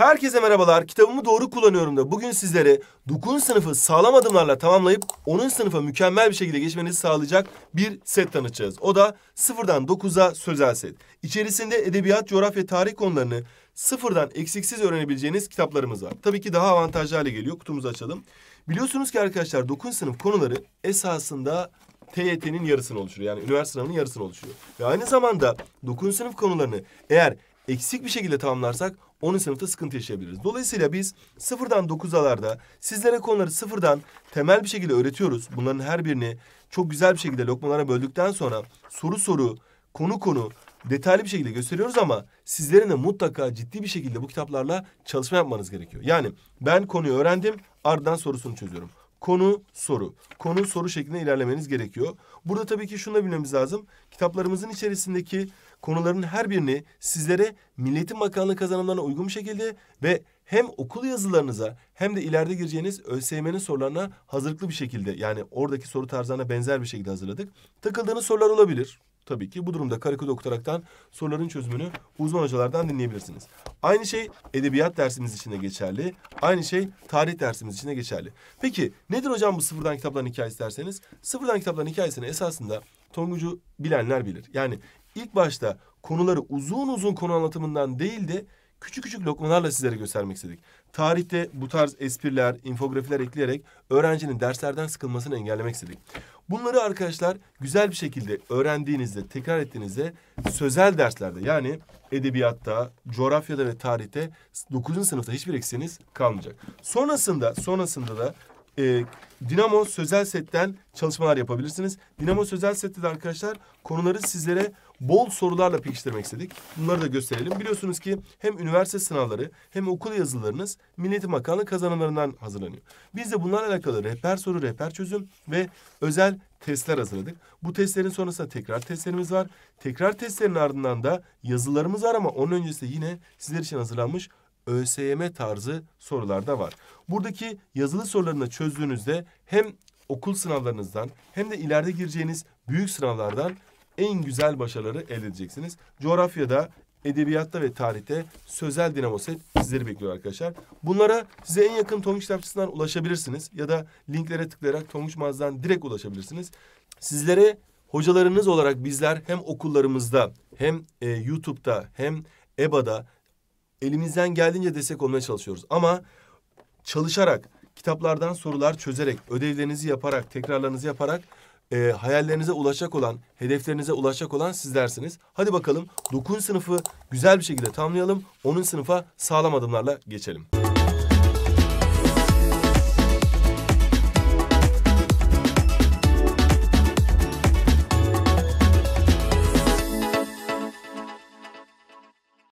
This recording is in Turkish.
Herkese merhabalar. Kitabımı doğru kullanıyorum da bugün sizlere 9. sınıfı sağlam adımlarla tamamlayıp 10. sınıfa mükemmel bir şekilde geçmenizi sağlayacak bir set tanıtacağız. O da sıfırdan 9'a sözel set. İçerisinde edebiyat, coğrafya, tarih konularını sıfırdan eksiksiz öğrenebileceğiniz kitaplarımız var. Tabii ki daha avantajlı hale geliyor. Kutumuzu açalım. Biliyorsunuz ki arkadaşlar 9. sınıf konuları esasında TYT'nin yarısını oluşturuyor. Yani üniversite sınavının yarısını oluşturuyor. Ve aynı zamanda 9. sınıf konularını eğer eksik bir şekilde tamamlarsak 10. sınıfta sıkıntı yaşayabiliriz. Dolayısıyla biz sıfırdan 9'alarda sizlere konuları sıfırdan temel bir şekilde öğretiyoruz. Bunların her birini çok güzel bir şekilde lokmalara böldükten sonra soru soru, konu konu detaylı bir şekilde gösteriyoruz ama sizlerin de mutlaka ciddi bir şekilde bu kitaplarla çalışma yapmanız gerekiyor. Yani ben konuyu öğrendim ardından sorusunu çözüyorum konu soru. Konu soru şeklinde ilerlemeniz gerekiyor. Burada tabii ki şunu da bilmemiz lazım. Kitaplarımızın içerisindeki konuların her birini sizlere Milliyetin Bakanlığı kazanımlarına uygun bir şekilde ve hem okul yazılarınıza hem de ileride gireceğiniz ÖSYM'nin sorularına hazırlıklı bir şekilde yani oradaki soru tarzına benzer bir şekilde hazırladık. Takıldığınız sorular olabilir tabii ki. Bu durumda karikatür okutaraktan soruların çözümünü uzman hocalardan dinleyebilirsiniz. Aynı şey edebiyat dersimiz için de geçerli. Aynı şey tarih dersimiz için de geçerli. Peki nedir hocam bu sıfırdan kitapların hikayesi derseniz? Sıfırdan kitapların hikayesini esasında Tonguçu bilenler bilir. Yani ilk başta konuları uzun uzun konu anlatımından değil de küçük küçük lokmalarla sizlere göstermek istedik. Tarihte bu tarz espriler, infografiler ekleyerek öğrencinin derslerden sıkılmasını engellemek istedik. Bunları arkadaşlar güzel bir şekilde öğrendiğinizde, tekrar ettiğinizde sözel derslerde yani edebiyatta, coğrafyada ve tarihte 9. sınıfta hiçbir eksiğiniz kalmayacak. Sonrasında, sonrasında da e, Dinamo Sözel Set'ten çalışmalar yapabilirsiniz. Dinamo Sözel Set'te de arkadaşlar konuları sizlere bol sorularla pekiştirmek istedik. Bunları da gösterelim. Biliyorsunuz ki hem üniversite sınavları hem okul yazılarınız Milli Eğitim kazanımlarından hazırlanıyor. Biz de bunlarla alakalı rehber soru, rehber çözüm ve özel testler hazırladık. Bu testlerin sonrasında tekrar testlerimiz var. Tekrar testlerin ardından da yazılarımız var ama onun öncesi yine sizler için hazırlanmış ÖSYM tarzı sorularda var. Buradaki yazılı sorularını çözdüğünüzde hem okul sınavlarınızdan hem de ileride gireceğiniz büyük sınavlardan en güzel başarıları elde edeceksiniz. Coğrafyada, edebiyatta ve tarihte sözel dinamo set sizleri bekliyor arkadaşlar. Bunlara size en yakın Tonguç kitapçısından ulaşabilirsiniz ya da linklere tıklayarak Tonguç mağazadan direkt ulaşabilirsiniz. Sizlere hocalarınız olarak bizler hem okullarımızda hem e, YouTube'da hem EBA'da elimizden geldiğince destek olmaya çalışıyoruz. Ama çalışarak, kitaplardan sorular çözerek, ödevlerinizi yaparak, tekrarlarınızı yaparak e, hayallerinize ulaşacak olan, hedeflerinize ulaşacak olan sizlersiniz. Hadi bakalım 9. sınıfı güzel bir şekilde tamamlayalım. 10. sınıfa sağlam adımlarla geçelim.